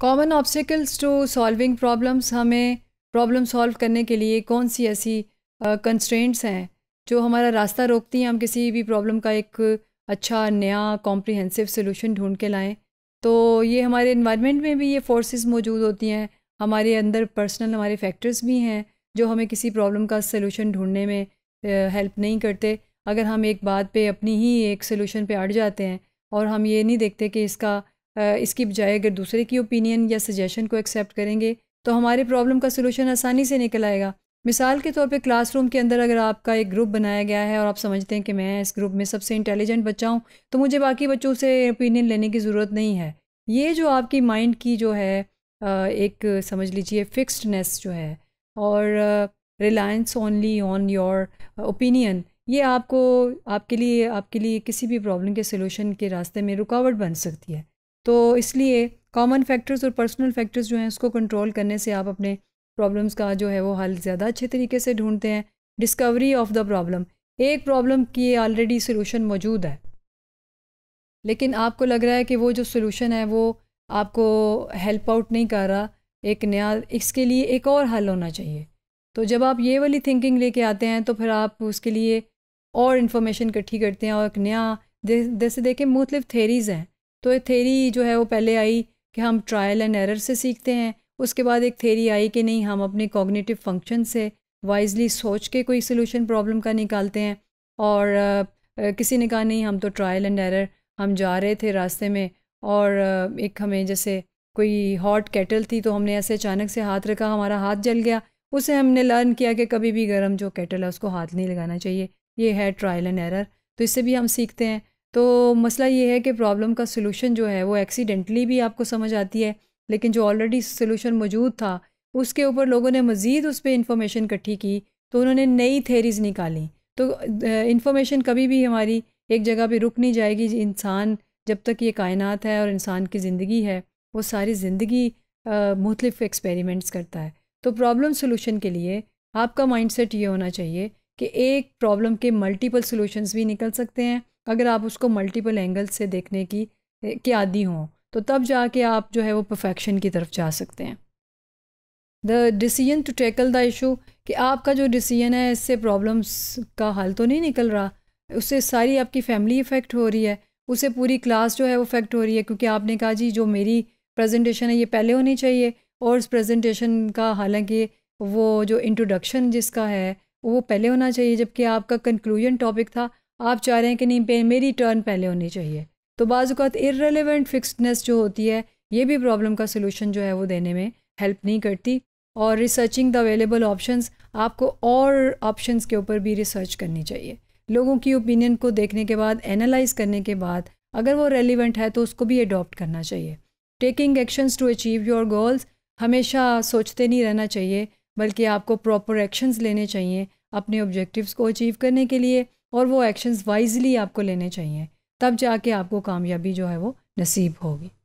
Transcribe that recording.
common obstacles to solving problems हमें problem solve करने के लिए कौन सी ऐसी कंस्ट्रेंट्स हैं जो हमारा रास्ता रोकती हैं हम किसी भी प्रॉब्लम का एक अच्छा नया कॉम्प्रिहेंसिव सोल्यूशन ढूंढ के लाएं तो ये हमारे इन्वायरमेंट में भी ये फोर्सेस मौजूद होती हैं हमारे अंदर पर्सनल हमारे फैक्टर्स भी हैं जो हमें किसी प्रॉब्लम का सोल्यूशन ढूंढने में हेल्प नहीं करते अगर हम एक बात पे अपनी ही एक सोल्यूशन पे अड़ जाते हैं और हम ये नहीं देखते कि इसका इसकी बजाय अगर दूसरे की ओपिनियन या सजेशन को एक्सेप्ट करेंगे तो हमारे प्रॉब्लम का सलूशन आसानी से निकल आएगा मिसाल के तौर पे क्लासरूम के अंदर अगर आपका एक ग्रुप बनाया गया है और आप समझते हैं कि मैं इस ग्रुप में सबसे इंटेलिजेंट बच्चा हूँ तो मुझे बाकी बच्चों से ओपिनियन लेने की ज़रूरत नहीं है ये जो आपकी माइंड की जो है एक समझ लीजिए फिक्सडनेस जो है और reliance only on your opinion ये आपको आपके लिए आपके लिए किसी भी प्रॉब्लम के सोल्यूशन के रास्ते में रुकावट बन सकती है तो इसलिए कॉमन फैक्टर्स और पर्सनल फैक्टर्स जो हैं उसको कंट्रोल करने से आप अपने प्रॉब्लम्स का जो है वो हल ज़्यादा अच्छे तरीके से ढूंढते हैं डिस्कवरी ऑफ द प्रॉब्लम एक प्रॉब्लम की ऑलरेडी सोल्यूशन मौजूद है लेकिन आपको लग रहा है कि वो जो सोल्यूशन है वो आपको हेल्प आउट नहीं कर रहा एक नया इसके लिए एक और हल होना चाहिए तो जब आप ये वाली थिंकिंग लेके आते हैं तो फिर आप उसके लिए और इन्फॉर्मेशन इकट्ठी करते हैं और एक नया जैसे देखें मुख्तलिफ थेरीज़ हैं तो ये थेरी जो है वो पहले आई कि हम ट्रायल एंड एरर से सीखते हैं उसके बाद एक थेरी आई कि नहीं हम अपने कॉग्निटिव फंक्शन से वाइजली सोच के कोई सोल्यूशन प्रॉब्लम का निकालते हैं और आ, आ, किसी ने कहा नहीं हम तो ट्रायल एंड एरर हम जा रहे थे रास्ते में और आ, एक हमें जैसे कोई हॉट केटल थी तो हमने ऐसे अचानक से हाथ रखा हमारा हाथ जल गया उसे हमने लर्न किया कि कभी भी गर्म जो केटल है उसको हाथ नहीं लगाना चाहिए ये है ट्रायल एंड एरर तो इससे भी हम सीखते हैं तो मसला ये है कि प्रॉब्लम का सलूशन जो है वो एक्सीडेंटली भी आपको समझ आती है लेकिन जो ऑलरेडी सलूशन मौजूद था उसके ऊपर लोगों ने मज़ीद उस पर इंफॉर्मेशन इकट्ठी की तो उन्होंने नई थेरीज़ निकाली तो इन्फॉर्मेशन कभी भी हमारी एक जगह पे रुक नहीं जाएगी इंसान जब तक ये कायनात है और इंसान की ज़िंदगी है वो सारी ज़िंदगी मुख्तफ एक्सपेरिमेंट्स करता है तो प्रॉब्लम सोलूशन के लिए आपका माइंडसेट ये होना चाहिए कि एक प्रॉब्लम के मल्टीपल सॉल्यूशंस भी निकल सकते हैं अगर आप उसको मल्टीपल एंगल से देखने की के आदि हों तो तब जाके आप जो है वो परफेक्शन की तरफ जा सकते हैं the decision to tackle the issue कि आपका जो डिसीजन है इससे प्रॉब्लम्स का हल तो नहीं निकल रहा उससे सारी आपकी फैमिली इफ़ेक्ट हो रही है उससे पूरी क्लास जो है वो इफ़ेक्ट हो रही है क्योंकि आपने कहा जी जो मेरी प्रेजेंटेशन है ये पहले होनी चाहिए और उस प्रेजेंटेशन का हालांकि वो जो इंट्रोडक्शन जिसका है वो पहले होना चाहिए जबकि आपका कंक्लूजन टॉपिक था आप चाह रहे हैं कि नहीं मेरी टर्न पहले होनी चाहिए तो बाज़ात इरेलीवेंट फिक्सडनेस जो होती है ये भी प्रॉब्लम का सोल्यूशन जो है वो देने में हेल्प नहीं करती और रिसर्चिंग द अवेलेबल ऑप्शंस आपको और ऑप्शंस के ऊपर भी रिसर्च करनी चाहिए लोगों की ओपिनियन को देखने के बाद एनालाइज करने के बाद अगर वो रेलिवेंट है तो उसको भी अडॉप्ट करना चाहिए taking actions to achieve your goals हमेशा सोचते नहीं रहना चाहिए बल्कि आपको प्रॉपर एक्शंस लेने चाहिए अपने ऑब्जेक्टिव्स को अचीव करने के लिए और वो एक्शंस वाइजली आपको लेने चाहिए तब जाके आपको कामयाबी जो है वो नसीब होगी